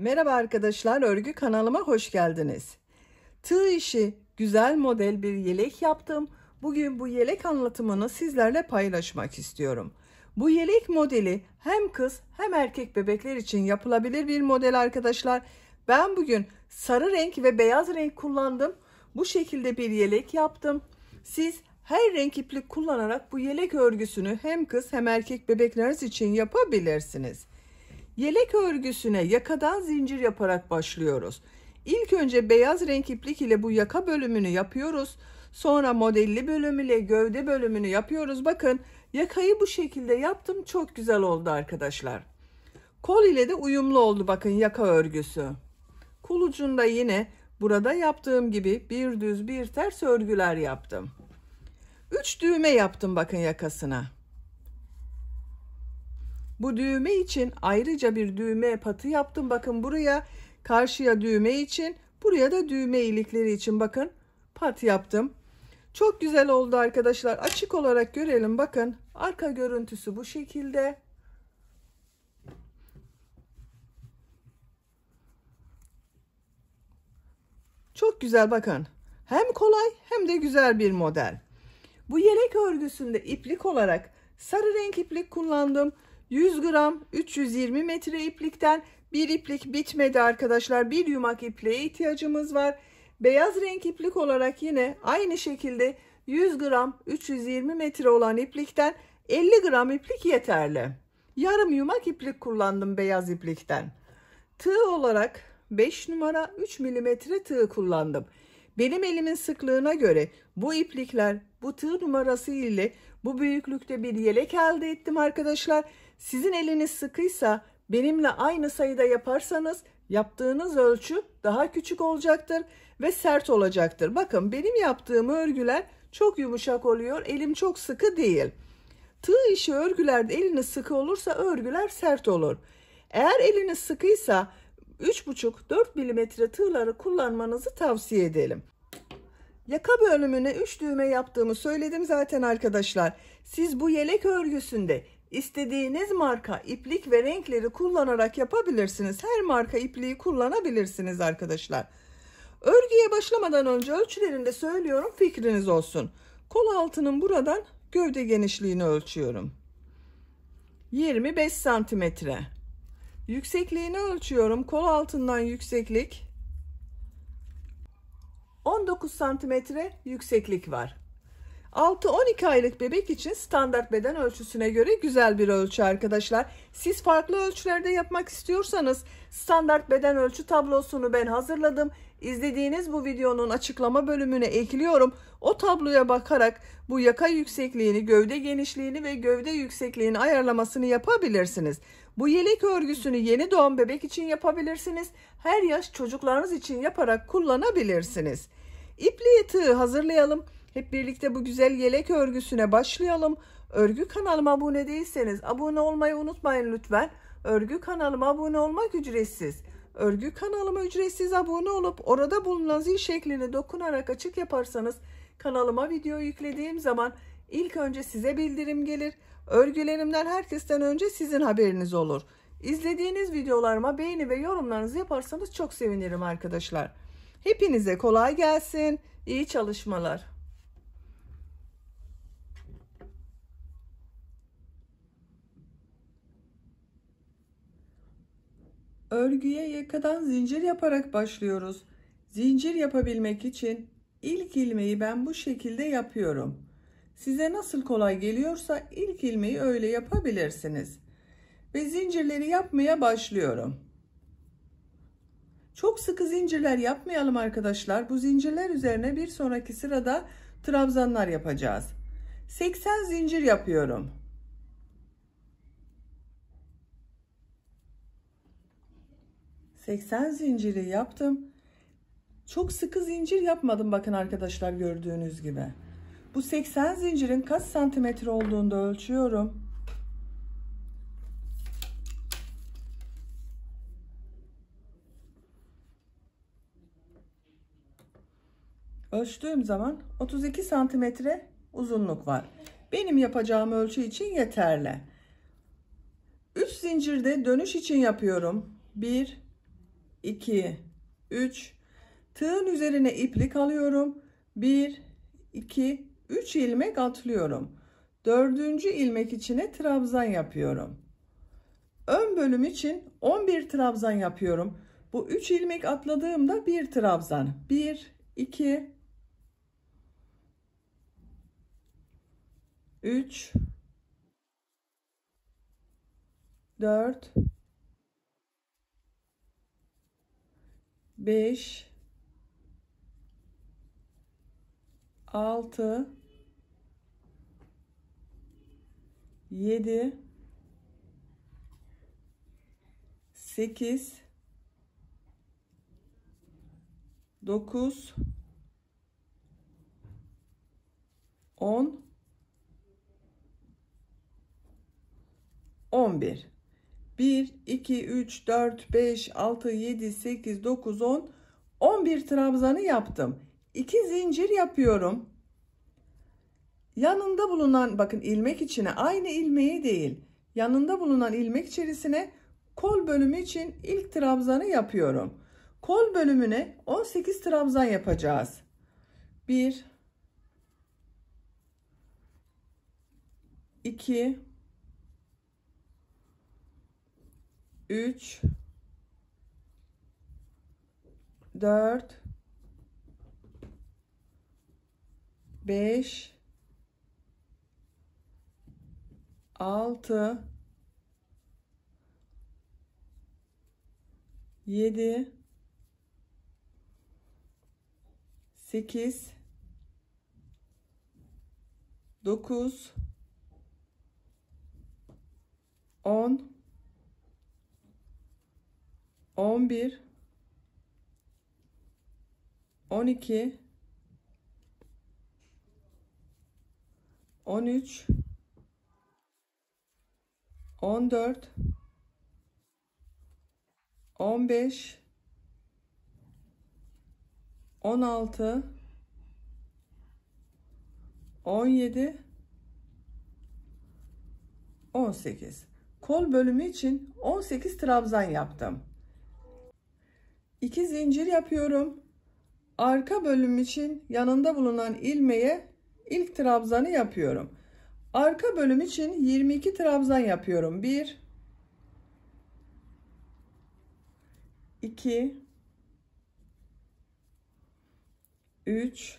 Merhaba arkadaşlar, örgü kanalıma hoş geldiniz. Tığ işi güzel model bir yelek yaptım. Bugün bu yelek anlatımını sizlerle paylaşmak istiyorum. Bu yelek modeli hem kız hem erkek bebekler için yapılabilir bir model arkadaşlar. Ben bugün sarı renk ve beyaz renk kullandım. Bu şekilde bir yelek yaptım. Siz her renk iplik kullanarak bu yelek örgüsünü hem kız hem erkek bebekleriniz için yapabilirsiniz. Yelek örgüsüne yakadan zincir yaparak başlıyoruz. İlk önce beyaz renk iplik ile bu yaka bölümünü yapıyoruz. Sonra modelli bölüm ile gövde bölümünü yapıyoruz. Bakın yakayı bu şekilde yaptım. Çok güzel oldu arkadaşlar. Kol ile de uyumlu oldu bakın yaka örgüsü. Kul ucunda yine burada yaptığım gibi bir düz bir ters örgüler yaptım. 3 düğme yaptım bakın yakasına. Bu düğme için ayrıca bir düğme patı yaptım. Bakın buraya karşıya düğme için buraya da düğme ilikleri için bakın pat yaptım. Çok güzel oldu arkadaşlar. Açık olarak görelim bakın. Arka görüntüsü bu şekilde. Çok güzel bakın. Hem kolay hem de güzel bir model. Bu yelek örgüsünde iplik olarak sarı renk iplik kullandım. 100 gram 320 metre iplikten bir iplik bitmedi arkadaşlar. Bir yumak ipliğe ihtiyacımız var. Beyaz renk iplik olarak yine aynı şekilde 100 gram 320 metre olan iplikten 50 gram iplik yeterli. Yarım yumak iplik kullandım beyaz iplikten. Tığ olarak 5 numara 3 milimetre tığ kullandım. Benim elimin sıklığına göre bu iplikler bu tığ numarası ile bu büyüklükte bir yelek elde ettim arkadaşlar. Sizin eliniz sıkıysa benimle aynı sayıda yaparsanız yaptığınız ölçü daha küçük olacaktır ve sert olacaktır. Bakın benim yaptığım örgüler çok yumuşak oluyor. Elim çok sıkı değil. Tığ işi örgülerde eliniz sıkı olursa örgüler sert olur. Eğer eliniz sıkıysa 3,5-4 milimetre tığları kullanmanızı tavsiye edelim. Yaka bölümüne 3 düğme yaptığımı söyledim zaten arkadaşlar. Siz bu yelek örgüsünde İstediğiniz marka iplik ve renkleri kullanarak yapabilirsiniz. Her marka ipliği kullanabilirsiniz arkadaşlar. Örgüye başlamadan önce ölçülerinde söylüyorum fikriniz olsun. Kol altının buradan gövde genişliğini ölçüyorum. 25 santimetre. Yüksekliğini ölçüyorum. Kol altından yükseklik 19 santimetre yükseklik var. 6-12 aylık bebek için standart beden ölçüsüne göre güzel bir ölçü arkadaşlar. Siz farklı ölçülerde yapmak istiyorsanız standart beden ölçü tablosunu ben hazırladım. İzlediğiniz bu videonun açıklama bölümüne ekliyorum. O tabloya bakarak bu yaka yüksekliğini, gövde genişliğini ve gövde yüksekliğini ayarlamasını yapabilirsiniz. Bu yelek örgüsünü yeni doğan bebek için yapabilirsiniz. Her yaş çocuklarınız için yaparak kullanabilirsiniz. İpliği tığ hazırlayalım. Hep birlikte bu güzel yelek örgüsüne başlayalım. Örgü kanalıma abone değilseniz abone olmayı unutmayın lütfen. Örgü kanalıma abone olmak ücretsiz. Örgü kanalıma ücretsiz abone olup orada bulunan zil şeklini dokunarak açık yaparsanız kanalıma video yüklediğim zaman ilk önce size bildirim gelir. Örgülerimden herkesten önce sizin haberiniz olur. İzlediğiniz videolarıma beğeni ve yorumlarınızı yaparsanız çok sevinirim arkadaşlar. Hepinize kolay gelsin. İyi çalışmalar. Örgüye yakadan zincir yaparak başlıyoruz. Zincir yapabilmek için ilk ilmeği ben bu şekilde yapıyorum. Size nasıl kolay geliyorsa ilk ilmeği öyle yapabilirsiniz. Ve zincirleri yapmaya başlıyorum. Çok sıkı zincirler yapmayalım arkadaşlar. Bu zincirler üzerine bir sonraki sırada trabzanlar yapacağız. 80 zincir yapıyorum. 80 zinciri yaptım. Çok sıkı zincir yapmadım bakın arkadaşlar gördüğünüz gibi. Bu 80 zincirin kaç santimetre olduğunu da ölçüyorum. Ölçtüğüm zaman 32 santimetre uzunluk var. Benim yapacağım ölçü için yeterli. 3 zincirde dönüş için yapıyorum. 1 2, 3. Tığın üzerine iplik alıyorum. 1, 2, 3 ilmek atlıyorum. Dördüncü ilmek içine trabzan yapıyorum. Ön bölüm için 11 trabzan yapıyorum. Bu 3 ilmek atladığımda 1 trabzan. 1, 2, 3, 4, 5 6 7 8 9 10 11 1, 2, 3, 4, 5, 6, 7, 8, 9, 10, 11 trabzanı yaptım. 2 zincir yapıyorum. Yanında bulunan bakın ilmek içine aynı ilmeği değil yanında bulunan ilmek içerisine kol bölümü için ilk trabzanı yapıyorum. Kol bölümüne 18 trabzan yapacağız. 1 2 3 4 5 6 7 8 9 10 11 12 13 14 15 16 17 18 kol bölümü için 18 trabzan yaptım 2 zincir yapıyorum. Arka bölüm için yanında bulunan ilmeğe ilk trabzanı yapıyorum. Arka bölüm için 22 trabzan yapıyorum. 1 2 3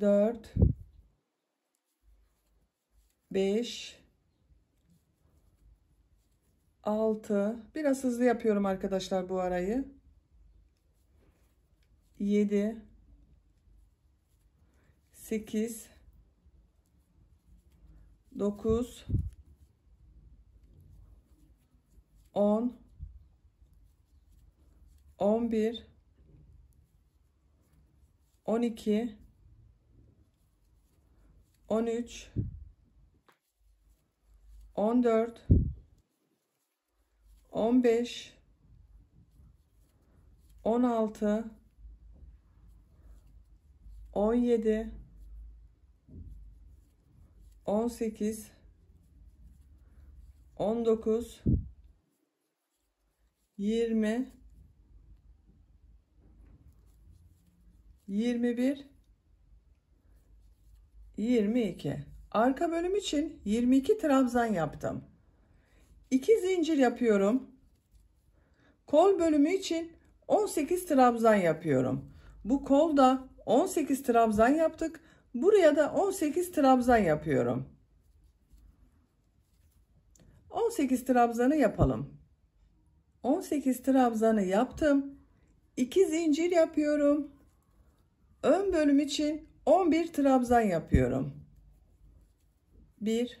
4 5 6 biraz hızlı yapıyorum arkadaşlar bu arayı 7 8 9 10 11 12 13 14 15 16 17 18 19 20 21 22 Arka bölüm için 22 trabzan yaptım. 2 zincir yapıyorum. Kol bölümü için 18 trabzan yapıyorum. Bu kolda 18 trabzan yaptık. Buraya da 18 trabzan yapıyorum. 18 trabzanı yapalım. 18 trabzanı yaptım. 2 zincir yapıyorum. Ön bölüm için 11 trabzan yapıyorum. 1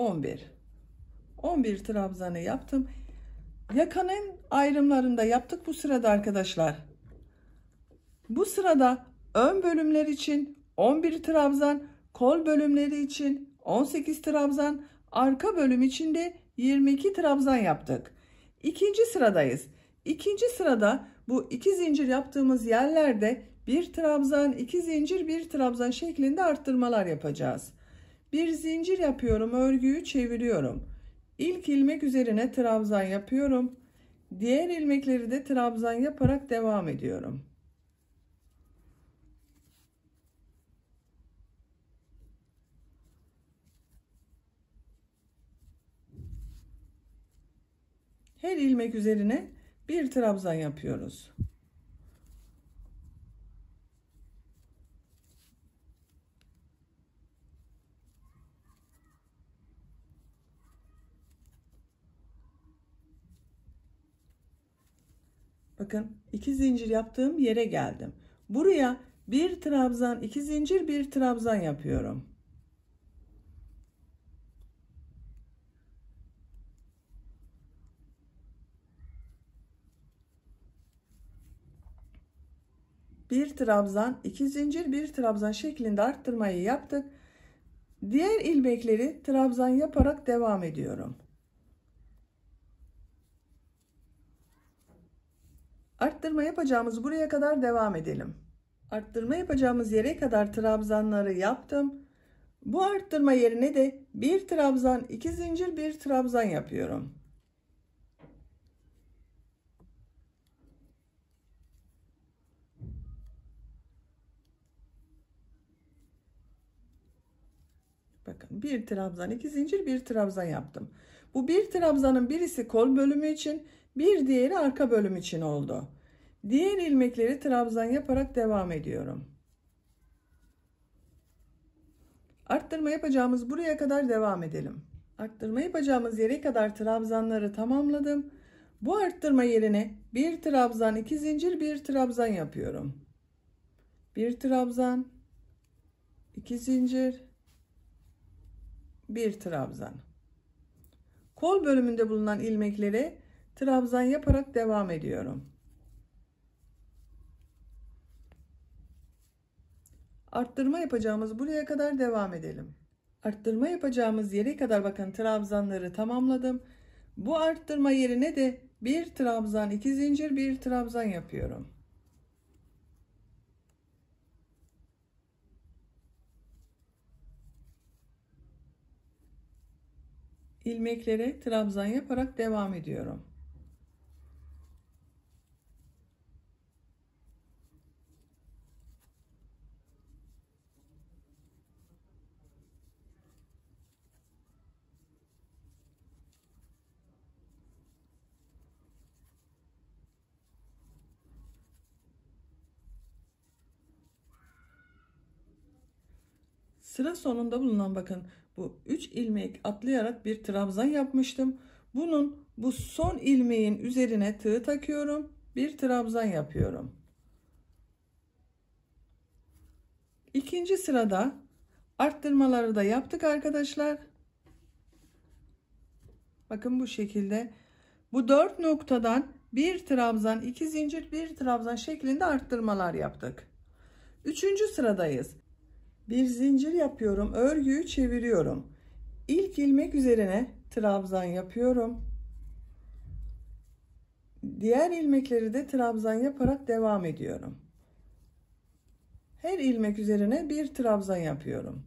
11 11 trabzanı yaptım yakanın ayrımlarında yaptık bu sırada arkadaşlar bu sırada ön bölümler için 11 trabzan kol bölümleri için 18 trabzan arka bölüm içinde 22 trabzan yaptık İkinci sıradayız İkinci sırada bu iki zincir yaptığımız yerlerde bir trabzan, iki zincir, bir trabzan şeklinde arttırmalar yapacağız. Bir zincir yapıyorum. Örgüyü çeviriyorum. İlk ilmek üzerine trabzan yapıyorum. Diğer ilmekleri de trabzan yaparak devam ediyorum. Her ilmek üzerine bir trabzan yapıyoruz. Bakın iki zincir yaptığım yere geldim. Buraya bir trabzan, iki zincir, bir trabzan yapıyorum. bir trabzan, iki zincir, bir trabzan şeklinde arttırmayı yaptık. Diğer ilmekleri trabzan yaparak devam ediyorum. Arttırma yapacağımız buraya kadar devam edelim. Arttırma yapacağımız yere kadar trabzanları yaptım. Bu arttırma yerine de bir trabzan, iki zincir, bir trabzan yapıyorum. Bakın bir trabzan, iki zincir, bir trabzan yaptım. Bu bir trabzanın birisi kol bölümü için, bir diğeri arka bölüm için oldu. Diğer ilmekleri trabzan yaparak devam ediyorum. Arttırma yapacağımız buraya kadar devam edelim. Arttırma yapacağımız yere kadar trabzanları tamamladım. Bu arttırma yerine bir trabzan, iki zincir, bir trabzan yapıyorum. Bir trabzan, iki zincir, bir trabzan. Kol bölümünde bulunan ilmeklere trabzan yaparak devam ediyorum. Arttırma yapacağımız buraya kadar devam edelim. Arttırma yapacağımız yere kadar bakın trabzanları tamamladım. Bu arttırma yerine de bir trabzan, iki zincir, bir trabzan yapıyorum. ilmeklere trabzan yaparak devam ediyorum. Sıra sonunda bulunan bakın bu 3 ilmek atlayarak bir trabzan yapmıştım. Bunun bu son ilmeğin üzerine tığ takıyorum. Bir trabzan yapıyorum. İkinci sırada arttırmaları da yaptık arkadaşlar. Bakın bu şekilde bu dört noktadan bir trabzan, iki zincir, bir trabzan şeklinde arttırmalar yaptık. Üçüncü sıradayız bir zincir yapıyorum. Örgüyü çeviriyorum. İlk ilmek üzerine trabzan yapıyorum. Diğer ilmekleri de trabzan yaparak devam ediyorum. Her ilmek üzerine bir trabzan yapıyorum.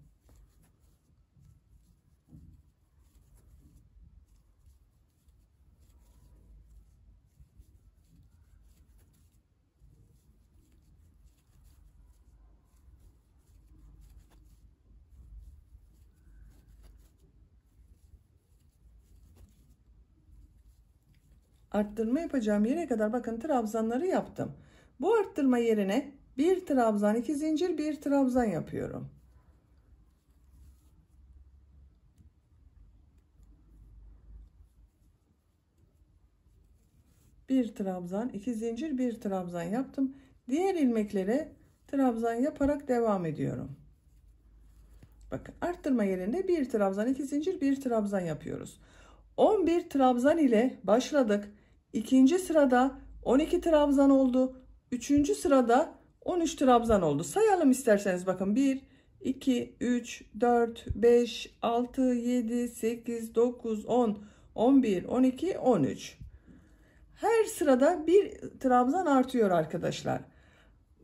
arttırma yapacağım yere kadar bakın trabzanları yaptım. Bu arttırma yerine bir trabzan, iki zincir, bir trabzan yapıyorum. bir trabzan, iki zincir, bir trabzan yaptım. Diğer ilmeklere trabzan yaparak devam ediyorum. Bakın arttırma yerinde bir trabzan, iki zincir, bir trabzan yapıyoruz. 11 trabzan ile başladık. İkinci sırada 12 trabzan oldu. Üçüncü sırada 13 trabzan oldu. Sayalım isterseniz bakın 1, 2, 3, 4, 5, 6, 7, 8, 9, 10, 11, 12, 13. Her sırada bir trabzan artıyor arkadaşlar.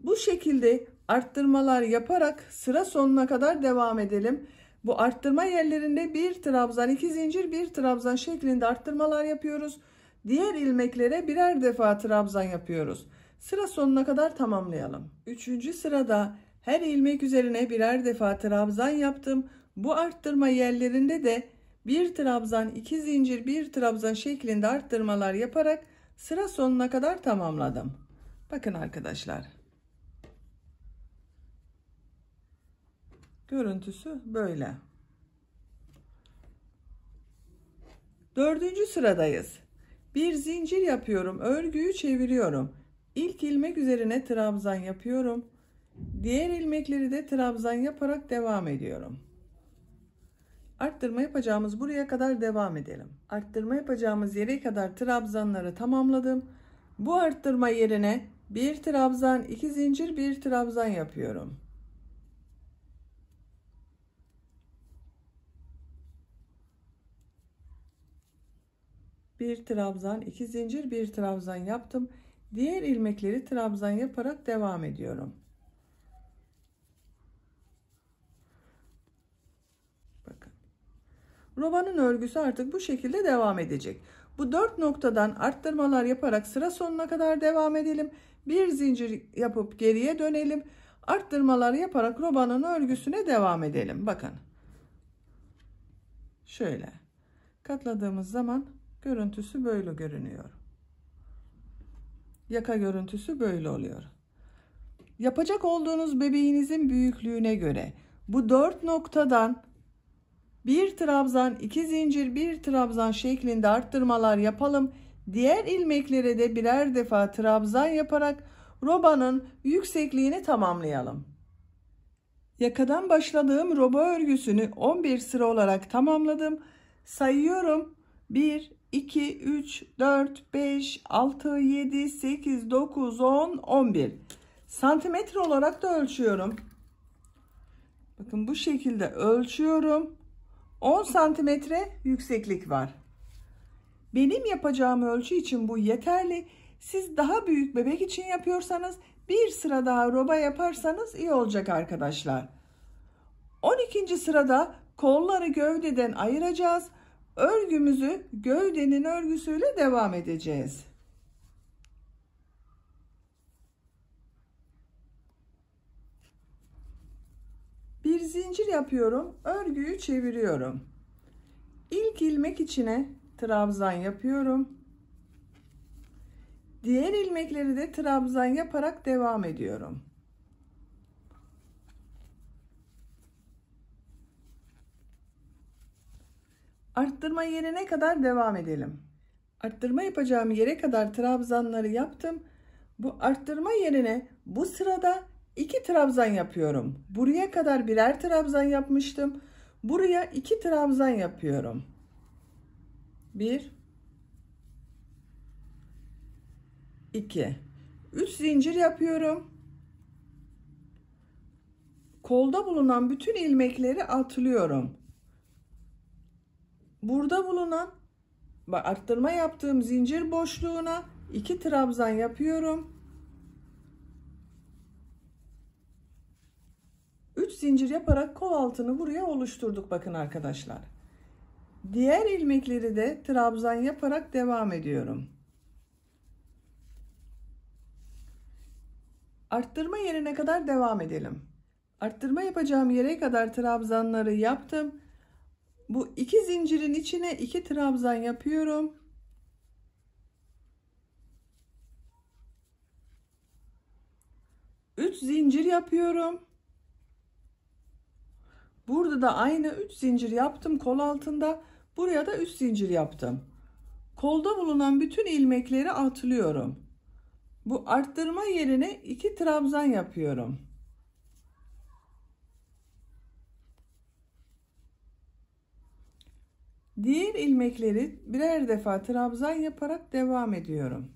Bu şekilde arttırmalar yaparak sıra sonuna kadar devam edelim. Bu arttırma yerlerinde bir trabzan, iki zincir, bir trabzan şeklinde arttırmalar yapıyoruz. Diğer ilmeklere birer defa trabzan yapıyoruz. Sıra sonuna kadar tamamlayalım. Üçüncü sırada her ilmek üzerine birer defa trabzan yaptım. Bu arttırma yerlerinde de bir trabzan, iki zincir, bir trabzan şeklinde arttırmalar yaparak sıra sonuna kadar tamamladım. Bakın arkadaşlar. Görüntüsü böyle. Dördüncü sıradayız. Bir zincir yapıyorum. Örgüyü çeviriyorum. İlk ilmek üzerine trabzan yapıyorum. Diğer ilmekleri de trabzan yaparak devam ediyorum. Arttırma yapacağımız buraya kadar devam edelim. Arttırma yapacağımız yere kadar trabzanları tamamladım. Bu arttırma yerine bir trabzan, iki zincir, bir trabzan yapıyorum. bir trabzan, iki zincir, bir trabzan yaptım. Diğer ilmekleri trabzan yaparak devam ediyorum. Bakın. Robanın örgüsü artık bu şekilde devam edecek. Bu dört noktadan arttırmalar yaparak sıra sonuna kadar devam edelim. Bir zincir yapıp geriye dönelim. Arttırmalar yaparak robanın örgüsüne devam edelim. Bakın. Şöyle katladığımız zaman Görüntüsü böyle görünüyor. Yaka görüntüsü böyle oluyor. Yapacak olduğunuz bebeğinizin büyüklüğüne göre bu dört noktadan bir trabzan, iki zincir, bir trabzan şeklinde arttırmalar yapalım. Diğer ilmeklere de birer defa trabzan yaparak robanın yüksekliğini tamamlayalım. Yakadan başladığım roba örgüsünü 11 sıra olarak tamamladım. Sayıyorum. 1, 2, 3, 4, 5, 6, 7, 8, 9, 10, 11. Santimetre olarak da ölçüyorum. Bakın bu şekilde ölçüyorum. 10 santimetre yükseklik var. Benim yapacağım ölçü için bu yeterli. Siz daha büyük bebek için yapıyorsanız bir sıra daha roba yaparsanız iyi olacak arkadaşlar. 12. sırada kolları gövdeden ayıracağız örgümüzü gövdenin örgüsüyle devam edeceğiz. Bir zincir yapıyorum. Örgüyü çeviriyorum. İlk ilmek içine trabzan yapıyorum. Diğer ilmekleri de trabzan yaparak devam ediyorum. Arttırma yerine kadar devam edelim. Arttırma yapacağım yere kadar trabzanları yaptım. Bu arttırma yerine bu sırada iki trabzan yapıyorum. Buraya kadar birer trabzan yapmıştım. Buraya iki trabzan yapıyorum. Bir, iki, üç zincir yapıyorum. Kolda bulunan bütün ilmekleri atlıyorum burada bulunan bak arttırma yaptığım zincir boşluğuna 2 trabzan yapıyorum. 3 zincir yaparak kol altını buraya oluşturduk bakın arkadaşlar. Diğer ilmekleri de trabzan yaparak devam ediyorum. Arttırma yerine kadar devam edelim. Arttırma yapacağım yere kadar trabzanları yaptım. Bu iki zincirin içine iki trabzan yapıyorum. Üç zincir yapıyorum. Burada da aynı üç zincir yaptım kol altında. Buraya da üç zincir yaptım. Kolda bulunan bütün ilmekleri atlıyorum. Bu arttırma yerine iki trabzan yapıyorum. Diğer ilmekleri birer defa trabzan yaparak devam ediyorum.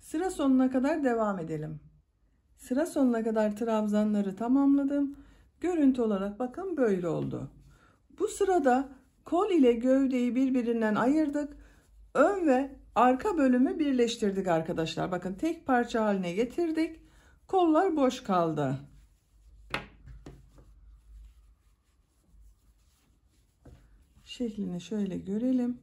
Sıra sonuna kadar devam edelim. Sıra sonuna kadar trabzanları tamamladım. Görüntü olarak bakın böyle oldu. Bu sırada kol ile gövdeyi birbirinden ayırdık. Ön ve arka bölümü birleştirdik arkadaşlar. Bakın tek parça haline getirdik. Kollar boş kaldı. Şeklini şöyle görelim.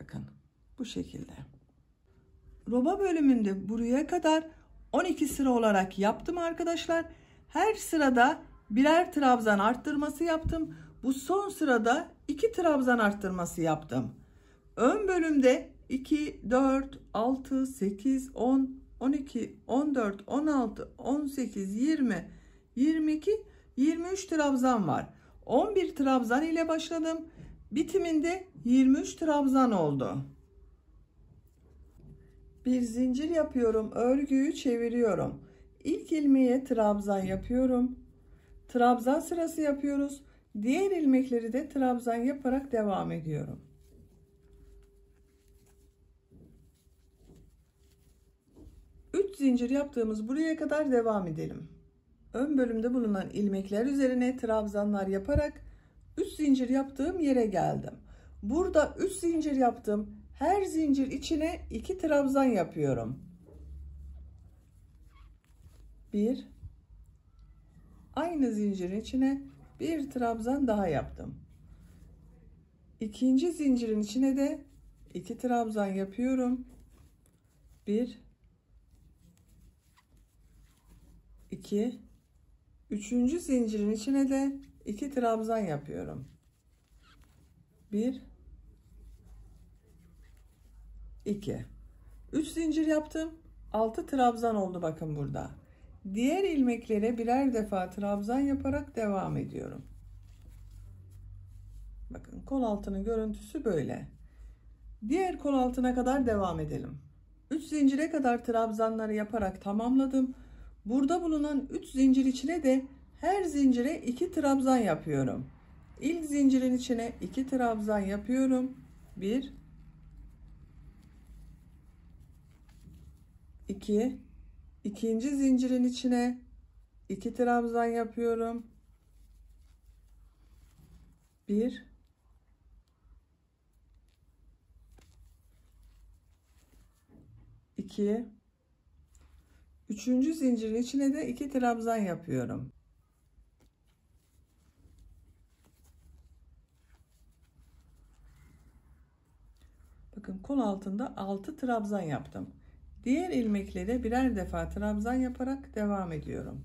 Bakın bu şekilde. Roba bölümünde buraya kadar 12 sıra olarak yaptım arkadaşlar. Her sırada birer trabzan arttırması yaptım bu son sırada 2 trabzan arttırması yaptım. Ön bölümde 2, 4, 6, 8, 10, 12, 14, 16, 18, 20, 22, 23 trabzan var. 11 trabzan ile başladım. Bitiminde 23 trabzan oldu. Bir zincir yapıyorum. Örgüyü çeviriyorum. İlk ilmeğe trabzan yapıyorum. Trabzan sırası yapıyoruz. Diğer ilmekleri de trabzan yaparak devam ediyorum. Üç zincir yaptığımız buraya kadar devam edelim. Ön bölümde bulunan ilmekler üzerine trabzanlar yaparak üç zincir yaptığım yere geldim. Burada üç zincir yaptım. Her zincir içine iki trabzan yapıyorum. Bir, Aynı zincirin içine bir trabzan daha yaptım İkinci zincirin içine de iki trabzan yapıyorum bir iki üçüncü zincirin içine de iki trabzan yapıyorum bir iki üç zincir yaptım altı trabzan oldu bakın burada Diğer ilmeklere birer defa trabzan yaparak devam ediyorum. Bakın kol altının görüntüsü böyle. Diğer kol altına kadar devam edelim. 3 zincire kadar trabzanları yaparak tamamladım. Burada bulunan 3 zincir içine de her zincire 2 trabzan yapıyorum. İlk zincirin içine 2 trabzan yapıyorum. 1 2 ikinci zincirin içine iki trabzan yapıyorum. Bir, iki, üçüncü zincirin içine de iki trabzan yapıyorum. Bakın kol altında 6 trabzan yaptım. Diğer ilmeklere birer defa trabzan yaparak devam ediyorum.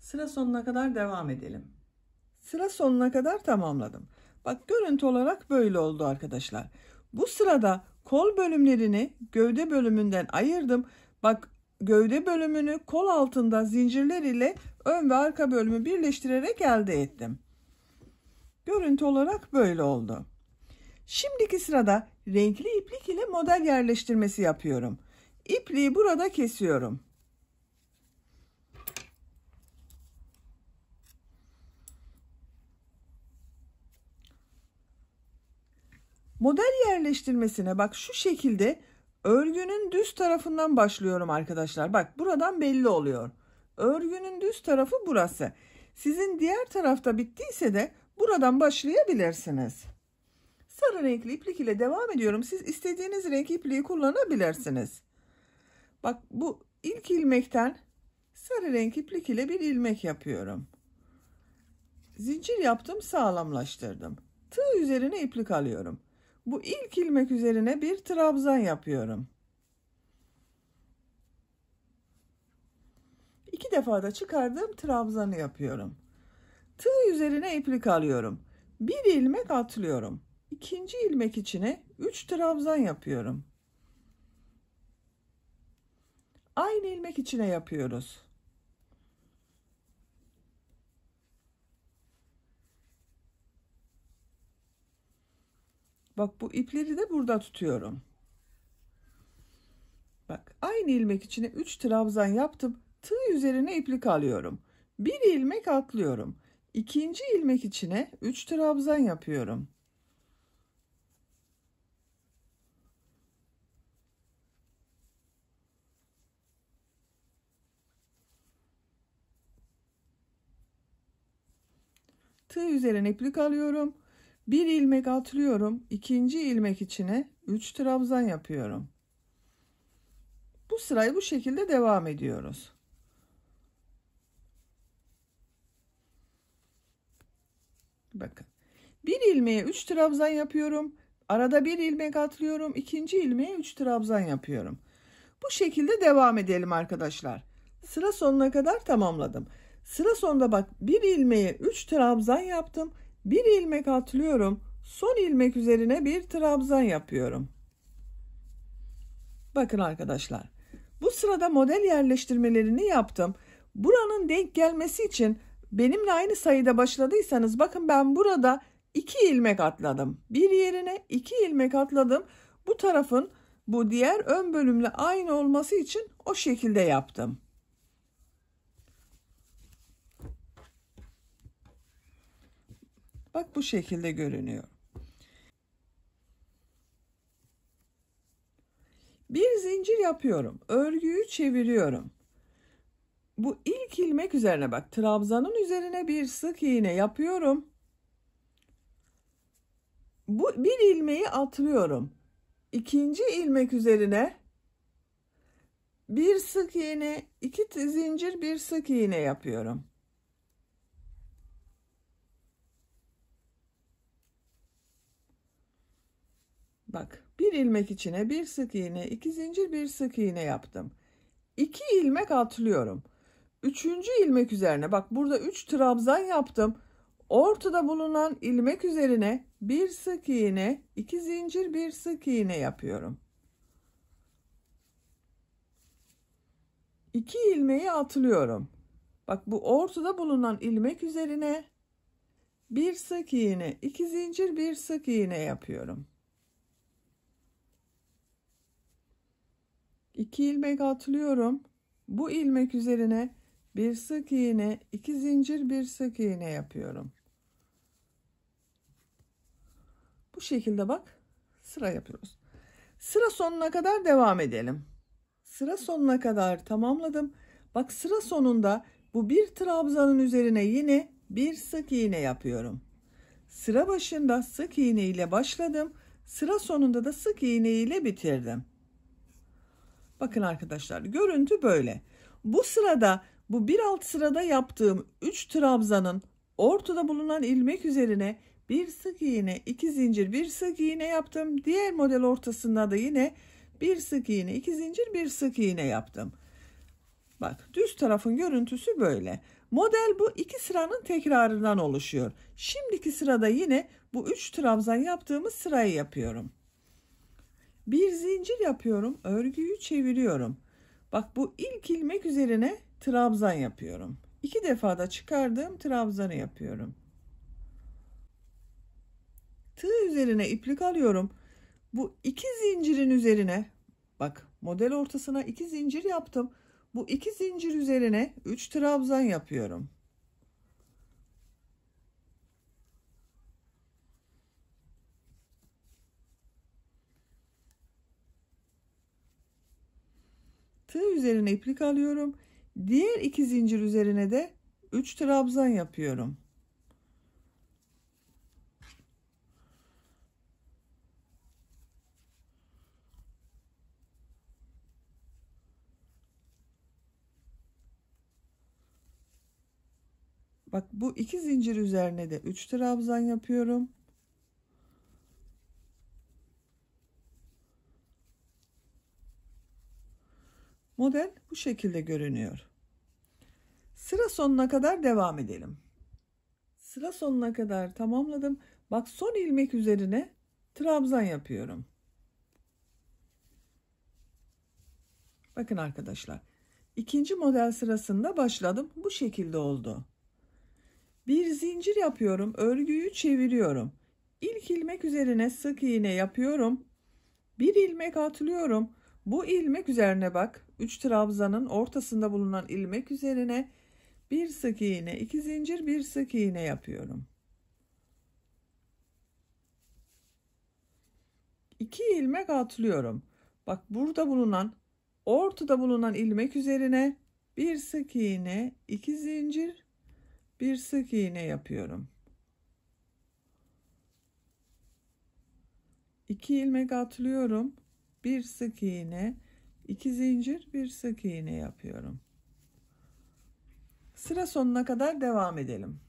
Sıra sonuna kadar devam edelim. Sıra sonuna kadar tamamladım. Bak görüntü olarak böyle oldu arkadaşlar. Bu sırada kol bölümlerini gövde bölümünden ayırdım. Bak gövde bölümünü kol altında zincirler ile ön ve arka bölümü birleştirerek elde ettim. Görüntü olarak böyle oldu. Şimdiki sırada renkli iplik ile model yerleştirmesi yapıyorum. İpliği burada kesiyorum. Model yerleştirmesine bak şu şekilde örgünün düz tarafından başlıyorum arkadaşlar. Bak buradan belli oluyor. Örgünün düz tarafı burası. Sizin diğer tarafta bittiyse de buradan başlayabilirsiniz. Sarı renkli iplik ile devam ediyorum. Siz istediğiniz renk ipliği kullanabilirsiniz. Bak bu ilk ilmekten sarı renk iplik ile bir ilmek yapıyorum. Zincir yaptım, sağlamlaştırdım. Tığ üzerine iplik alıyorum. Bu ilk ilmek üzerine bir trabzan yapıyorum. İki defa da çıkardığım trabzanı yapıyorum. Tığ üzerine iplik alıyorum. Bir ilmek atlıyorum ikinci ilmek içine 3 trabzan yapıyorum. Aynı ilmek içine yapıyoruz. Bak bu ipleri de burada tutuyorum. Bak aynı ilmek içine 3 trabzan yaptım. Tığ üzerine iplik alıyorum. Bir ilmek atlıyorum. İkinci ilmek içine 3 trabzan yapıyorum. Tığ üzerine iplik alıyorum. Bir ilmek atlıyorum. ikinci ilmek içine 3 trabzan yapıyorum. Bu sırayı bu şekilde devam ediyoruz. Bakın. Bir ilmeğe 3 trabzan yapıyorum. Arada bir ilmek atlıyorum. ikinci ilmeğe 3 trabzan yapıyorum. Bu şekilde devam edelim arkadaşlar. Sıra sonuna kadar tamamladım. Sıra sonunda bak bir ilmeğe 3 trabzan yaptım. Bir ilmek atlıyorum. Son ilmek üzerine bir trabzan yapıyorum. Bakın arkadaşlar. Bu sırada model yerleştirmelerini yaptım. Buranın denk gelmesi için benimle aynı sayıda başladıysanız bakın ben burada 2 ilmek atladım. Bir yerine 2 ilmek atladım. Bu tarafın bu diğer ön bölümle aynı olması için o şekilde yaptım. Bak bu şekilde görünüyor. Bir zincir yapıyorum. Örgüyü çeviriyorum. Bu ilk ilmek üzerine bak. Trabzanın üzerine bir sık iğne yapıyorum. Bu bir ilmeği atlıyorum. İkinci ilmek üzerine bir sık iğne, iki zincir, bir sık iğne yapıyorum. Bak bir ilmek içine bir sık iğne, iki zincir, bir sık iğne yaptım. İki ilmek atlıyorum. Üçüncü ilmek üzerine bak burada üç trabzan yaptım. Ortada bulunan ilmek üzerine bir sık iğne, iki zincir, bir sık iğne yapıyorum. İki ilmeği atlıyorum. Bak bu ortada bulunan ilmek üzerine bir sık iğne, iki zincir, bir sık iğne yapıyorum. 2 ilmek atlıyorum. Bu ilmek üzerine bir sık iğne, 2 zincir, bir sık iğne yapıyorum. Bu şekilde bak sıra yapıyoruz. Sıra sonuna kadar devam edelim. Sıra sonuna kadar tamamladım. Bak sıra sonunda bu bir trabzanın üzerine yine bir sık iğne yapıyorum. Sıra başında sık iğne ile başladım. Sıra sonunda da sık iğne ile bitirdim. Bakın arkadaşlar görüntü böyle. Bu sırada bu bir alt sırada yaptığım 3 trabzanın ortada bulunan ilmek üzerine bir sık iğne, iki zincir, bir sık iğne yaptım. Diğer model ortasında da yine bir sık iğne, iki zincir, bir sık iğne yaptım. Bak düz tarafın görüntüsü böyle. Model bu iki sıranın tekrarından oluşuyor. Şimdiki sırada yine bu üç trabzan yaptığımız sırayı yapıyorum. Bir zincir yapıyorum. Örgüyü çeviriyorum. Bak bu ilk ilmek üzerine trabzan yapıyorum. İki defa da çıkardığım trabzanı yapıyorum. Tığ üzerine iplik alıyorum. Bu iki zincirin üzerine bak model ortasına iki zincir yaptım. Bu iki zincir üzerine 3 trabzan yapıyorum. tığ üzerine iplik alıyorum. Diğer iki zincir üzerine de 3 trabzan yapıyorum. Bak bu iki zincir üzerine de 3 trabzan yapıyorum. Model bu şekilde görünüyor. Sıra sonuna kadar devam edelim. Sıra sonuna kadar tamamladım. Bak son ilmek üzerine trabzan yapıyorum. Bakın arkadaşlar. ikinci model sırasında başladım. Bu şekilde oldu. Bir zincir yapıyorum. Örgüyü çeviriyorum. İlk ilmek üzerine sık iğne yapıyorum. Bir ilmek atlıyorum. Bu ilmek üzerine bak. 3 trabzanın ortasında bulunan ilmek üzerine bir sık iğne, iki zincir, bir sık iğne yapıyorum. 2 ilmek atlıyorum. Bak burada bulunan ortada bulunan ilmek üzerine bir sık iğne, iki zincir, bir sık iğne yapıyorum. 2 ilmek atlıyorum bir sık iğne, iki zincir, bir sık iğne yapıyorum. Sıra sonuna kadar devam edelim.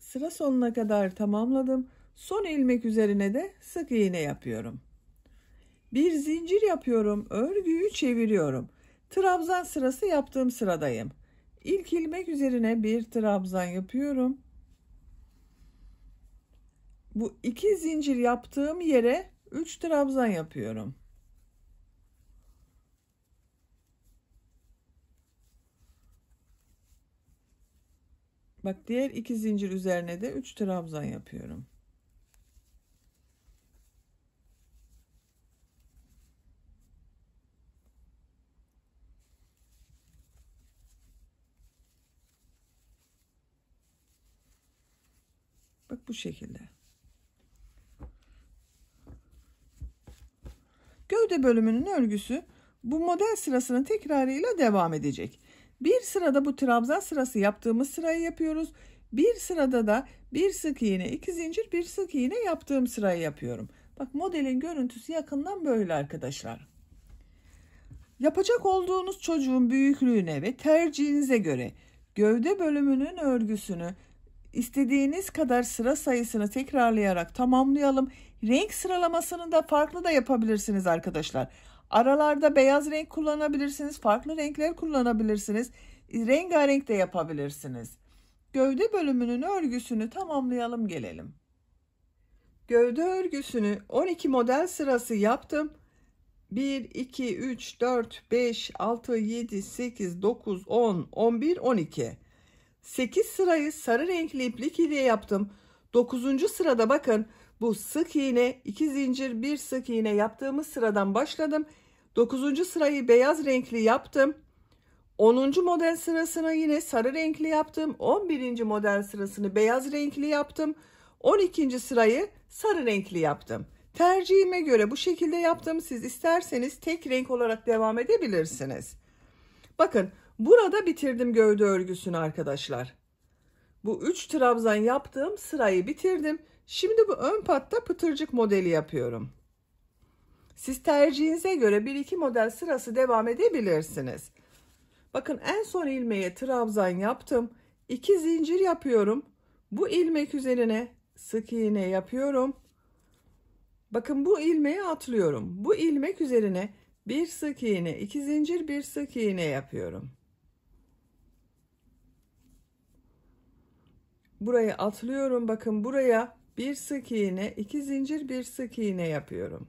Sıra sonuna kadar tamamladım. Son ilmek üzerine de sık iğne yapıyorum. Bir zincir yapıyorum. Örgüyü çeviriyorum. Trabzan sırası yaptığım sıradayım. İlk ilmek üzerine bir trabzan yapıyorum. Bu iki zincir yaptığım yere 3 trabzan yapıyorum. Bak diğer iki zincir üzerine de 3 trabzan yapıyorum. Bak bu şekilde. Gövde bölümünün örgüsü bu model sırasının tekrarıyla devam edecek. Bir sırada bu trabzan sırası yaptığımız sırayı yapıyoruz. Bir sırada da bir sık iğne, iki zincir, bir sık iğne yaptığım sırayı yapıyorum. Bak modelin görüntüsü yakından böyle arkadaşlar. Yapacak olduğunuz çocuğun büyüklüğüne ve tercihinize göre gövde bölümünün örgüsünü istediğiniz kadar sıra sayısını tekrarlayarak tamamlayalım. Renk sıralamasını da farklı da yapabilirsiniz arkadaşlar. Aralarda beyaz renk kullanabilirsiniz, farklı renkler kullanabilirsiniz. E, rengarenk de yapabilirsiniz. Gövde bölümünün örgüsünü tamamlayalım gelelim. Gövde örgüsünü 12 model sırası yaptım. 1, 2, 3, 4, 5, 6, 7, 8, 9, 10, 11, 12. 8 sırayı sarı renkli iplik ile yaptım. 9. sırada bakın bu sık iğne iki zincir bir sık iğne yaptığımız sıradan başladım. 9. sırayı beyaz renkli yaptım. 10. model sırasını yine sarı renkli yaptım. 11. model sırasını beyaz renkli yaptım. 12. sırayı sarı renkli yaptım. Tercihime göre bu şekilde yaptım. Siz isterseniz tek renk olarak devam edebilirsiniz. Bakın burada bitirdim gövde örgüsünü arkadaşlar. Bu 3 trabzan yaptığım sırayı bitirdim. Şimdi bu ön patta pıtırcık modeli yapıyorum. Siz tercihinize göre 1-2 model sırası devam edebilirsiniz. Bakın en son ilmeğe trabzan yaptım. 2 zincir yapıyorum. Bu ilmek üzerine sık iğne yapıyorum. Bakın bu ilmeği atlıyorum. Bu ilmek üzerine bir sık iğne, iki zincir, bir sık iğne yapıyorum. Buraya atlıyorum. Bakın buraya bir sık iğne, iki zincir, bir sık iğne yapıyorum.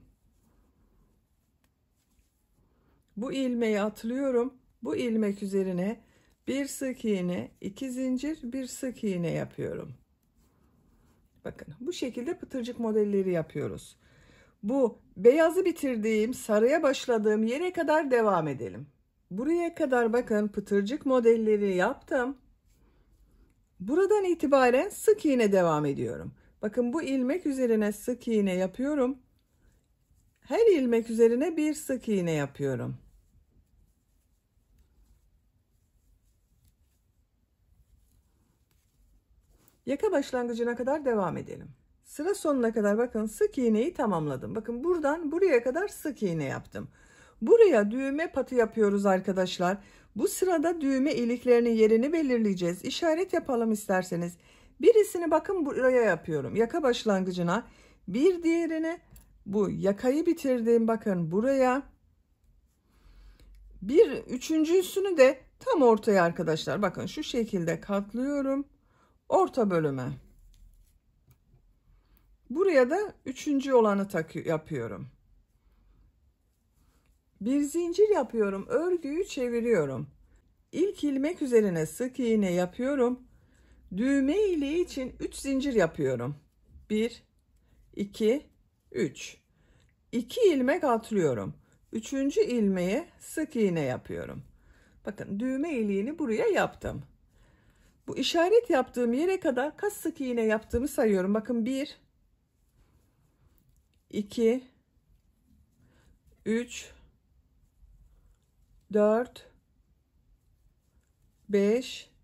Bu ilmeği atlıyorum. Bu ilmek üzerine bir sık iğne, iki zincir, bir sık iğne yapıyorum. Bakın bu şekilde pıtırcık modelleri yapıyoruz. Bu beyazı bitirdiğim, sarıya başladığım yere kadar devam edelim. Buraya kadar bakın pıtırcık modelleri yaptım. Buradan itibaren sık iğne devam ediyorum. Bakın bu ilmek üzerine sık iğne yapıyorum. Her ilmek üzerine bir sık iğne yapıyorum. Yaka başlangıcına kadar devam edelim. Sıra sonuna kadar bakın sık iğneyi tamamladım. Bakın buradan buraya kadar sık iğne yaptım. Buraya düğme patı yapıyoruz arkadaşlar. Bu sırada düğme iliklerinin yerini belirleyeceğiz. İşaret yapalım isterseniz. Birisini bakın buraya yapıyorum. Yaka başlangıcına bir diğerini bu yakayı bitirdiğim bakın buraya. Bir üçüncüsünü de tam ortaya arkadaşlar. Bakın şu şekilde katlıyorum. Orta bölüme. Buraya da üçüncü olanı tak yapıyorum. Bir zincir yapıyorum. Örgüyü çeviriyorum. İlk ilmek üzerine sık iğne yapıyorum. Düğme iliği için 3 zincir yapıyorum. 1 2 3 2 ilmek atlıyorum. 3. ilmeğe sık iğne yapıyorum. Bakın düğme iliğini buraya yaptım. Bu işaret yaptığım yere kadar kaç sık iğne yaptığımı sayıyorum. Bakın 1 2 3 4 5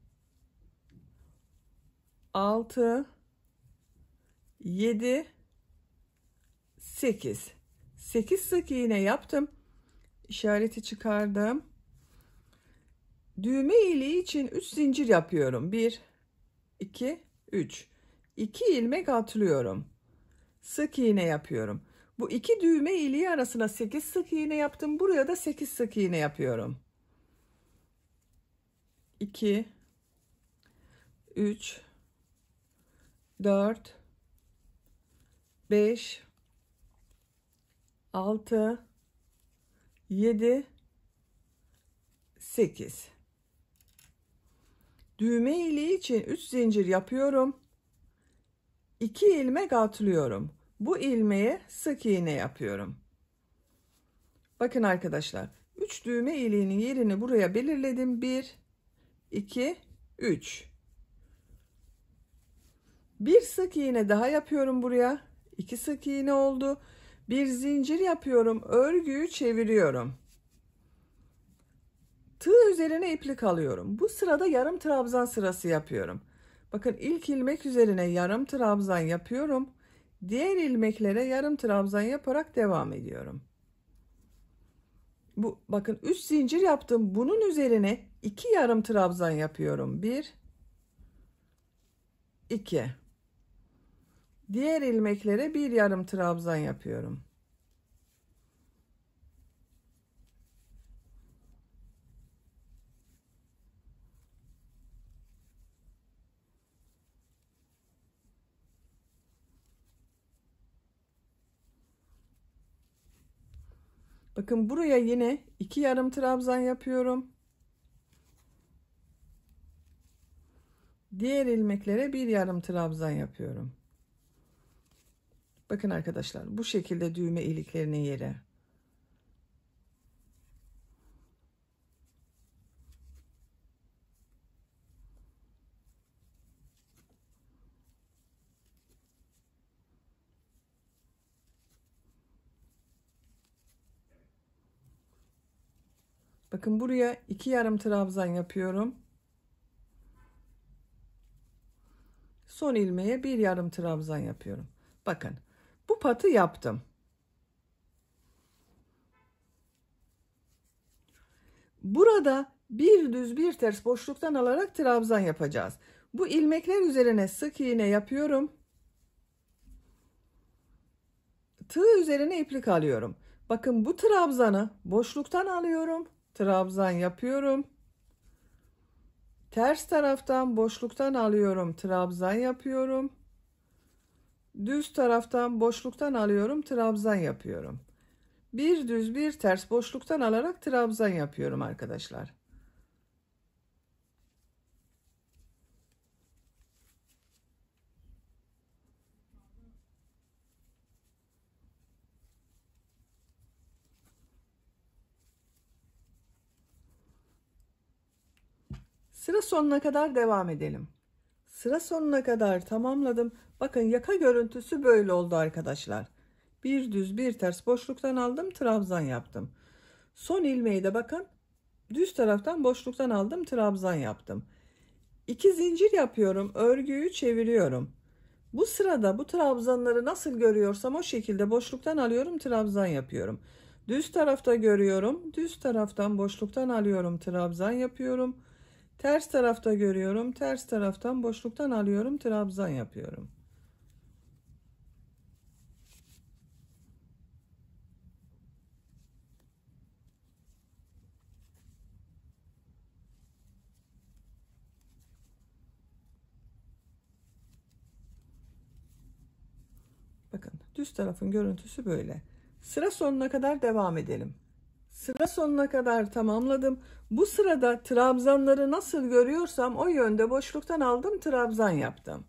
6 7 8 8 sık iğne yaptım işareti çıkardım düğme iliği için 3 zincir yapıyorum 1 2 3 2 ilmek atlıyorum sık iğne yapıyorum bu iki düğme iliği arasına 8 sık iğne yaptım buraya da 8 sık iğne yapıyorum 2 3 4 5 6 7 8 Düğme iliği için 3 zincir yapıyorum. 2 ilmek atlıyorum. Bu ilmeğe sık iğne yapıyorum. Bakın arkadaşlar 3 düğme iliğinin yerini buraya belirledim. 1 2 3 bir sık iğne daha yapıyorum buraya. İki sık iğne oldu. Bir zincir yapıyorum. Örgüyü çeviriyorum. Tığ üzerine iplik alıyorum. Bu sırada yarım trabzan sırası yapıyorum. Bakın ilk ilmek üzerine yarım trabzan yapıyorum. Diğer ilmeklere yarım trabzan yaparak devam ediyorum. Bu bakın 3 zincir yaptım. Bunun üzerine iki yarım trabzan yapıyorum. Bir, iki. Diğer ilmeklere bir yarım trabzan yapıyorum. Bakın buraya yine iki yarım trabzan yapıyorum. Diğer ilmeklere bir yarım trabzan yapıyorum. Bakın arkadaşlar bu şekilde düğme iliklerinin yeri. Bakın buraya iki yarım trabzan yapıyorum. Son ilmeğe bir yarım trabzan yapıyorum. Bakın bu patı yaptım. Burada bir düz bir ters boşluktan alarak trabzan yapacağız. Bu ilmekler üzerine sık iğne yapıyorum. Tığ üzerine iplik alıyorum. Bakın bu trabzanı boşluktan alıyorum. Trabzan yapıyorum. Ters taraftan boşluktan alıyorum. Trabzan yapıyorum düz taraftan boşluktan alıyorum trabzan yapıyorum. Bir düz bir ters boşluktan alarak trabzan yapıyorum arkadaşlar. Sıra sonuna kadar devam edelim. Sıra sonuna kadar tamamladım. Bakın yaka görüntüsü böyle oldu arkadaşlar. Bir düz bir ters boşluktan aldım trabzan yaptım. Son ilmeği de bakın düz taraftan boşluktan aldım trabzan yaptım. İki zincir yapıyorum örgüyü çeviriyorum. Bu sırada bu trabzanları nasıl görüyorsam o şekilde boşluktan alıyorum trabzan yapıyorum. Düz tarafta görüyorum düz taraftan boşluktan alıyorum trabzan yapıyorum. Ters tarafta görüyorum. Ters taraftan boşluktan alıyorum. Trabzan yapıyorum. Bakın düz tarafın görüntüsü böyle. Sıra sonuna kadar devam edelim. Sıra sonuna kadar tamamladım. Bu sırada trabzanları nasıl görüyorsam o yönde boşluktan aldım trabzan yaptım.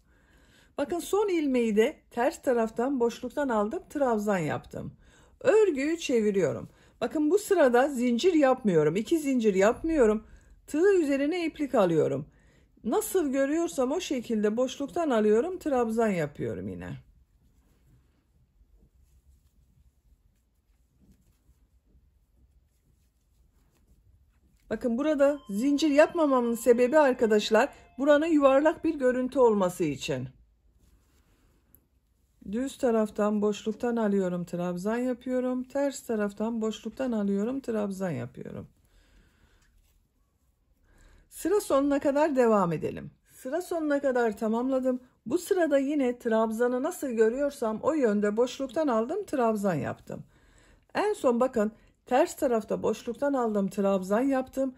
Bakın son ilmeği de ters taraftan boşluktan aldım trabzan yaptım. Örgüyü çeviriyorum. Bakın bu sırada zincir yapmıyorum. iki zincir yapmıyorum. Tığ üzerine iplik alıyorum. Nasıl görüyorsam o şekilde boşluktan alıyorum trabzan yapıyorum yine. Bakın burada zincir yapmamamın sebebi arkadaşlar buranın yuvarlak bir görüntü olması için. Düz taraftan boşluktan alıyorum trabzan yapıyorum. Ters taraftan boşluktan alıyorum trabzan yapıyorum. Sıra sonuna kadar devam edelim. Sıra sonuna kadar tamamladım. Bu sırada yine trabzanı nasıl görüyorsam o yönde boşluktan aldım trabzan yaptım. En son bakın Ters tarafta boşluktan aldığım trabzan yaptım.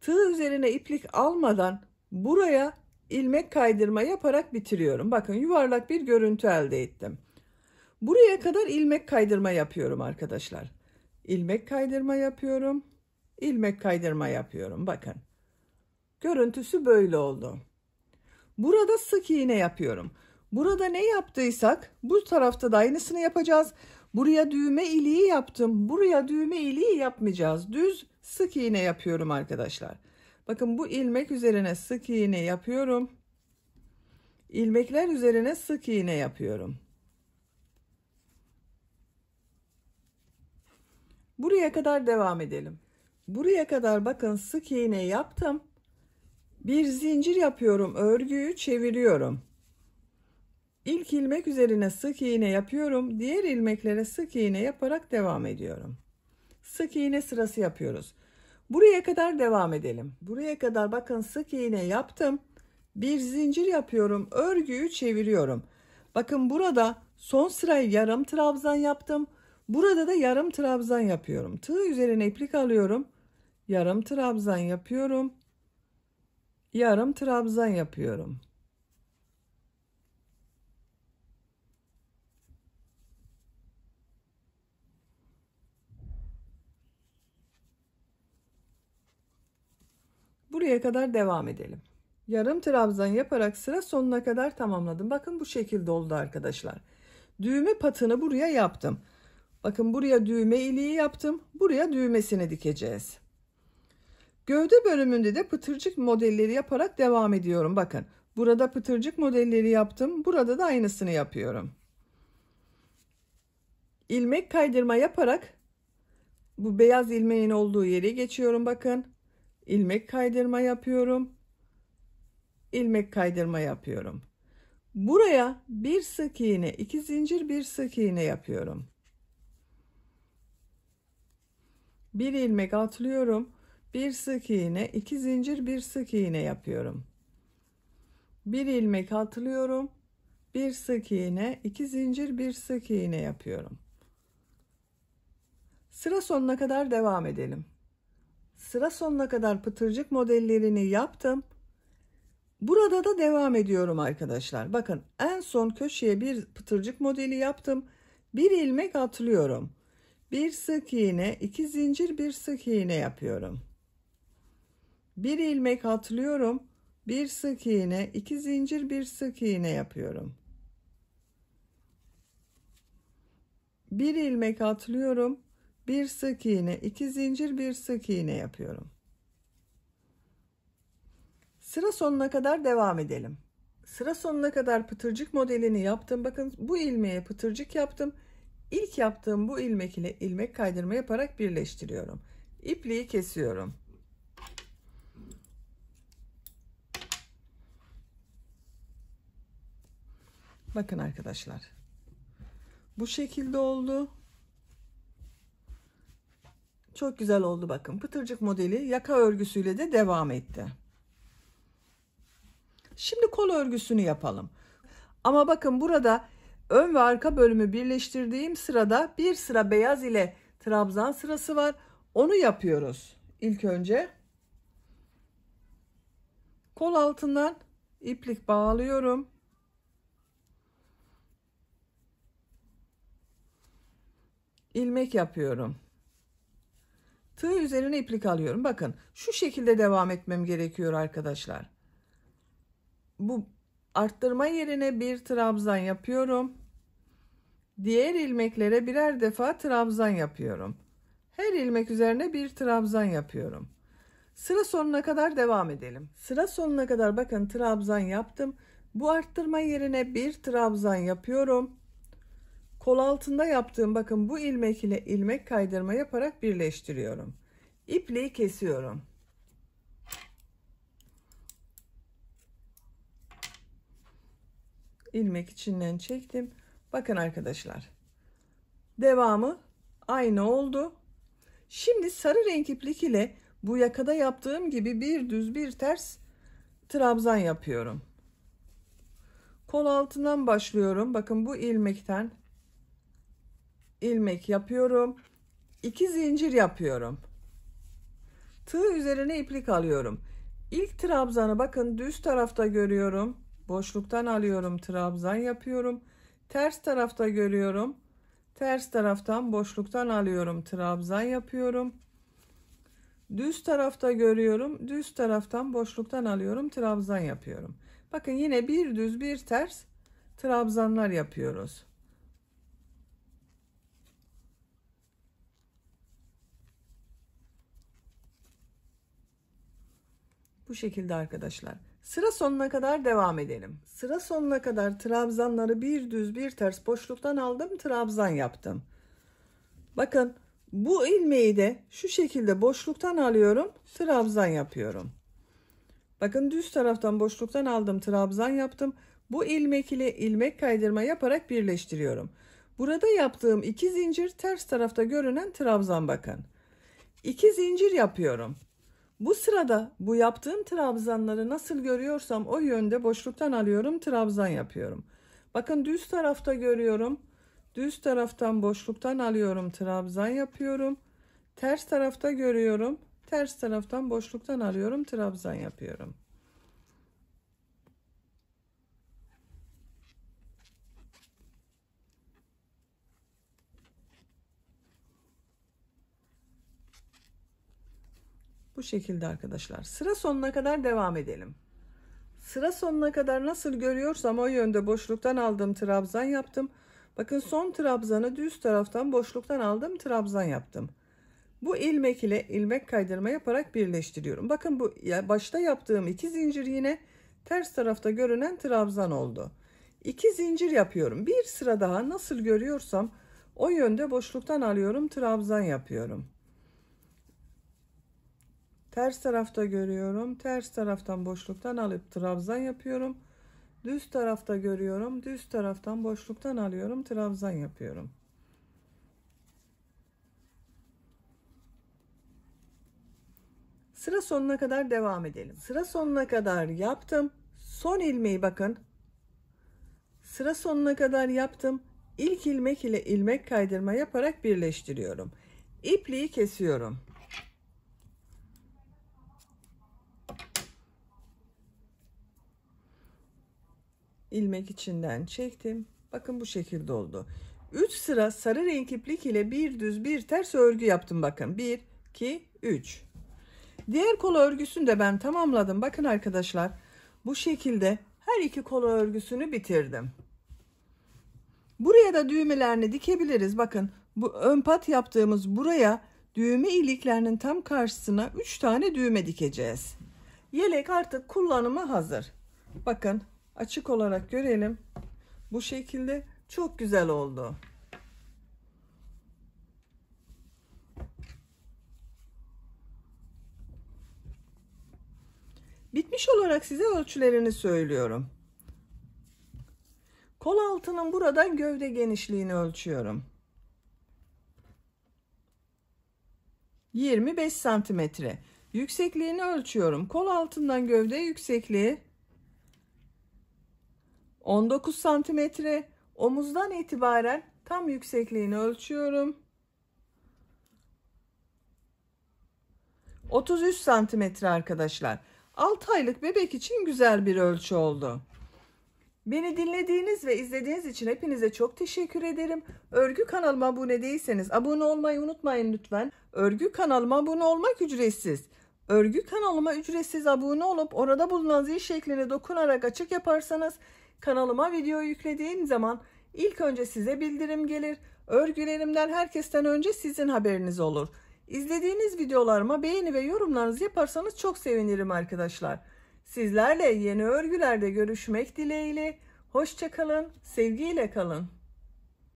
Tığ üzerine iplik almadan buraya ilmek kaydırma yaparak bitiriyorum. Bakın yuvarlak bir görüntü elde ettim. Buraya kadar ilmek kaydırma yapıyorum arkadaşlar. İlmek kaydırma yapıyorum. İlmek kaydırma yapıyorum. Bakın. Görüntüsü böyle oldu. Burada sık iğne yapıyorum. Burada ne yaptıysak bu tarafta da aynısını yapacağız. Buraya düğme iliği yaptım. Buraya düğme iliği yapmayacağız. Düz sık iğne yapıyorum arkadaşlar. Bakın bu ilmek üzerine sık iğne yapıyorum. İlmekler üzerine sık iğne yapıyorum. Buraya kadar devam edelim. Buraya kadar bakın sık iğne yaptım. Bir zincir yapıyorum. Örgüyü çeviriyorum. İlk ilmek üzerine sık iğne yapıyorum. Diğer ilmeklere sık iğne yaparak devam ediyorum. Sık iğne sırası yapıyoruz. Buraya kadar devam edelim. Buraya kadar bakın sık iğne yaptım. Bir zincir yapıyorum. Örgüyü çeviriyorum. Bakın burada son sırayı yarım trabzan yaptım. Burada da yarım trabzan yapıyorum. Tığ üzerine iplik alıyorum. Yarım trabzan yapıyorum. Yarım trabzan yapıyorum. buraya kadar devam edelim. Yarım trabzan yaparak sıra sonuna kadar tamamladım. Bakın bu şekilde oldu arkadaşlar. Düğme patını buraya yaptım. Bakın buraya düğme iliği yaptım. Buraya düğmesini dikeceğiz. Gövde bölümünde de pıtırcık modelleri yaparak devam ediyorum. Bakın burada pıtırcık modelleri yaptım. Burada da aynısını yapıyorum. İlmek kaydırma yaparak bu beyaz ilmeğin olduğu yere geçiyorum bakın ilmek kaydırma yapıyorum. ilmek kaydırma yapıyorum. Buraya bir sık iğne, iki zincir, bir sık iğne yapıyorum. Bir ilmek atlıyorum. Bir sık iğne, iki zincir, bir sık iğne yapıyorum. Bir ilmek atlıyorum. Bir sık iğne, iki zincir, bir sık iğne yapıyorum. Sıra sonuna kadar devam edelim. Sıra sonuna kadar pıtırcık modellerini yaptım. Burada da devam ediyorum arkadaşlar. Bakın en son köşeye bir pıtırcık modeli yaptım. Bir ilmek atlıyorum. Bir sık iğne, iki zincir, bir sık iğne yapıyorum. Bir ilmek atlıyorum. Bir sık iğne, iki zincir, bir sık iğne yapıyorum. Bir ilmek atlıyorum bir sık iğne iki zincir bir sık iğne yapıyorum sıra sonuna kadar devam edelim sıra sonuna kadar pıtırcık modelini yaptım bakın bu ilmeğe pıtırcık yaptım İlk yaptığım bu ilmek ile ilmek kaydırma yaparak birleştiriyorum ipliği kesiyorum bakın arkadaşlar bu şekilde oldu çok güzel oldu bakın. Pıtırcık modeli yaka örgüsüyle de devam etti. Şimdi kol örgüsünü yapalım. Ama bakın burada ön ve arka bölümü birleştirdiğim sırada bir sıra beyaz ile trabzan sırası var. Onu yapıyoruz. İlk önce kol altından iplik bağlıyorum. ilmek yapıyorum. Tığ üzerine iplik alıyorum. Bakın şu şekilde devam etmem gerekiyor arkadaşlar. Bu arttırma yerine bir trabzan yapıyorum. Diğer ilmeklere birer defa trabzan yapıyorum. Her ilmek üzerine bir trabzan yapıyorum. Sıra sonuna kadar devam edelim. Sıra sonuna kadar bakın trabzan yaptım. Bu arttırma yerine bir trabzan yapıyorum. Kol altında yaptığım bakın bu ilmek ile ilmek kaydırma yaparak birleştiriyorum. İpliği kesiyorum. ilmek içinden çektim. Bakın arkadaşlar. Devamı aynı oldu. Şimdi sarı renk iplik ile bu yakada yaptığım gibi bir düz bir ters trabzan yapıyorum. Kol altından başlıyorum. Bakın bu ilmekten ilmek yapıyorum. 2 zincir yapıyorum. Tığ üzerine iplik alıyorum. İlk trabzanı bakın düz tarafta görüyorum. Boşluktan alıyorum trabzan yapıyorum. Ters tarafta görüyorum. Ters taraftan boşluktan alıyorum trabzan yapıyorum. Düz tarafta görüyorum. Düz taraftan boşluktan alıyorum trabzan yapıyorum. Bakın yine bir düz bir ters trabzanlar yapıyoruz. Bu şekilde arkadaşlar. Sıra sonuna kadar devam edelim. Sıra sonuna kadar trabzanları bir düz bir ters boşluktan aldım. Trabzan yaptım. Bakın bu ilmeği de şu şekilde boşluktan alıyorum. Trabzan yapıyorum. Bakın düz taraftan boşluktan aldım. Trabzan yaptım. Bu ilmek ile ilmek kaydırma yaparak birleştiriyorum. Burada yaptığım iki zincir ters tarafta görünen trabzan bakın. İki zincir yapıyorum. Bu sırada bu yaptığım trabzanları nasıl görüyorsam o yönde boşluktan alıyorum trabzan yapıyorum. Bakın düz tarafta görüyorum. Düz taraftan boşluktan alıyorum trabzan yapıyorum. Ters tarafta görüyorum. Ters taraftan boşluktan alıyorum trabzan yapıyorum. Bu şekilde arkadaşlar. Sıra sonuna kadar devam edelim. Sıra sonuna kadar nasıl görüyorsam o yönde boşluktan aldığım trabzan yaptım. Bakın son trabzanı düz taraftan boşluktan aldım trabzan yaptım. Bu ilmek ile ilmek kaydırma yaparak birleştiriyorum. Bakın bu ya başta yaptığım iki zincir yine ters tarafta görünen trabzan oldu. İki zincir yapıyorum. Bir sıra daha nasıl görüyorsam o yönde boşluktan alıyorum trabzan yapıyorum. Ters tarafta görüyorum. Ters taraftan boşluktan alıp trabzan yapıyorum. Düz tarafta görüyorum. Düz taraftan boşluktan alıyorum. Trabzan yapıyorum. Sıra sonuna kadar devam edelim. Sıra sonuna kadar yaptım. Son ilmeği bakın. Sıra sonuna kadar yaptım. İlk ilmek ile ilmek kaydırma yaparak birleştiriyorum. İpliği kesiyorum. ilmek içinden çektim. Bakın bu şekilde oldu. 3 sıra sarı renk iplik ile bir düz bir ters örgü yaptım bakın. 1 2 3. Diğer kol örgüsünü de ben tamamladım. Bakın arkadaşlar bu şekilde her iki kol örgüsünü bitirdim. Buraya da düğmelerini dikebiliriz. Bakın bu ön pat yaptığımız buraya düğme iliklerinin tam karşısına 3 tane düğme dikeceğiz. Yelek artık kullanıma hazır. Bakın açık olarak görelim. Bu şekilde çok güzel oldu. Bitmiş olarak size ölçülerini söylüyorum. Kol altının buradan gövde genişliğini ölçüyorum. 25 santimetre. Yüksekliğini ölçüyorum. Kol altından gövde yüksekliği 19 santimetre omuzdan itibaren tam yüksekliğini ölçüyorum. 33 santimetre arkadaşlar. 6 aylık bebek için güzel bir ölçü oldu. Beni dinlediğiniz ve izlediğiniz için hepinize çok teşekkür ederim. Örgü kanalıma abone değilseniz abone olmayı unutmayın lütfen. Örgü kanalıma abone olmak ücretsiz. Örgü kanalıma ücretsiz abone olup orada bulunan zil şekline dokunarak açık yaparsanız Kanalıma video yüklediğim zaman ilk önce size bildirim gelir. Örgülerimden herkesten önce sizin haberiniz olur. İzlediğiniz videolarıma beğeni ve yorumlarınızı yaparsanız çok sevinirim arkadaşlar. Sizlerle yeni örgülerde görüşmek dileğiyle. Hoşçakalın, sevgiyle kalın.